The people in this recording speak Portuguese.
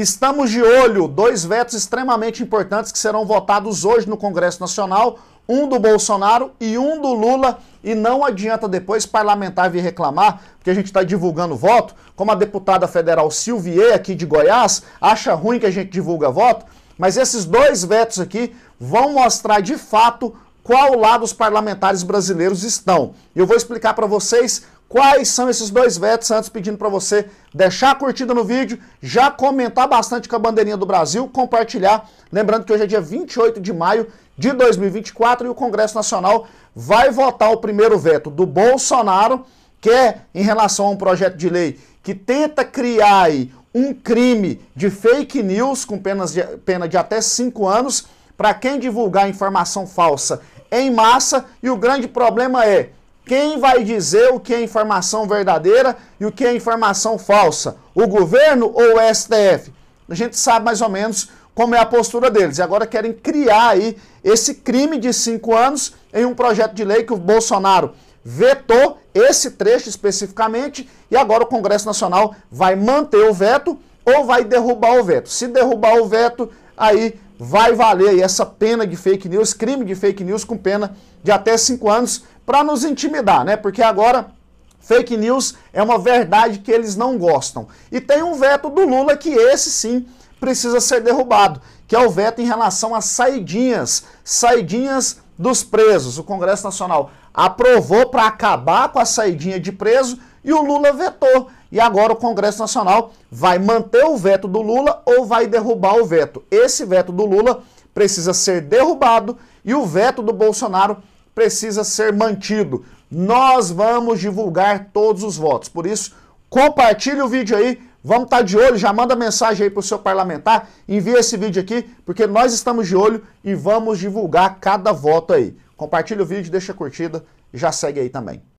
Estamos de olho, dois vetos extremamente importantes que serão votados hoje no Congresso Nacional, um do Bolsonaro e um do Lula, e não adianta depois parlamentar vir reclamar, porque a gente está divulgando voto, como a deputada federal Silvier, aqui de Goiás, acha ruim que a gente divulga voto, mas esses dois vetos aqui vão mostrar de fato qual lado os parlamentares brasileiros estão. Eu vou explicar para vocês quais são esses dois vetos, antes pedindo para você deixar a curtida no vídeo, já comentar bastante com a bandeirinha do Brasil, compartilhar. Lembrando que hoje é dia 28 de maio de 2024 e o Congresso Nacional vai votar o primeiro veto do Bolsonaro, que é em relação a um projeto de lei que tenta criar aí um crime de fake news com penas de, pena de até 5 anos para quem divulgar informação falsa em massa. E o grande problema é quem vai dizer o que é informação verdadeira e o que é informação falsa? O governo ou o STF? A gente sabe mais ou menos como é a postura deles. E agora querem criar aí esse crime de cinco anos em um projeto de lei que o Bolsonaro vetou esse trecho especificamente e agora o Congresso Nacional vai manter o veto ou vai derrubar o veto. Se derrubar o veto, aí vai valer aí essa pena de fake news, crime de fake news com pena de até cinco anos para nos intimidar, né? Porque agora fake news é uma verdade que eles não gostam. E tem um veto do Lula que esse sim precisa ser derrubado, que é o veto em relação às saidinhas, saidinhas dos presos. O Congresso Nacional aprovou para acabar com a saidinha de preso e o Lula vetou. E agora o Congresso Nacional vai manter o veto do Lula ou vai derrubar o veto. Esse veto do Lula precisa ser derrubado e o veto do Bolsonaro precisa ser mantido. Nós vamos divulgar todos os votos. Por isso, compartilhe o vídeo aí, vamos estar tá de olho, já manda mensagem aí para o seu parlamentar, envia esse vídeo aqui, porque nós estamos de olho e vamos divulgar cada voto aí. Compartilhe o vídeo, deixa a curtida e já segue aí também.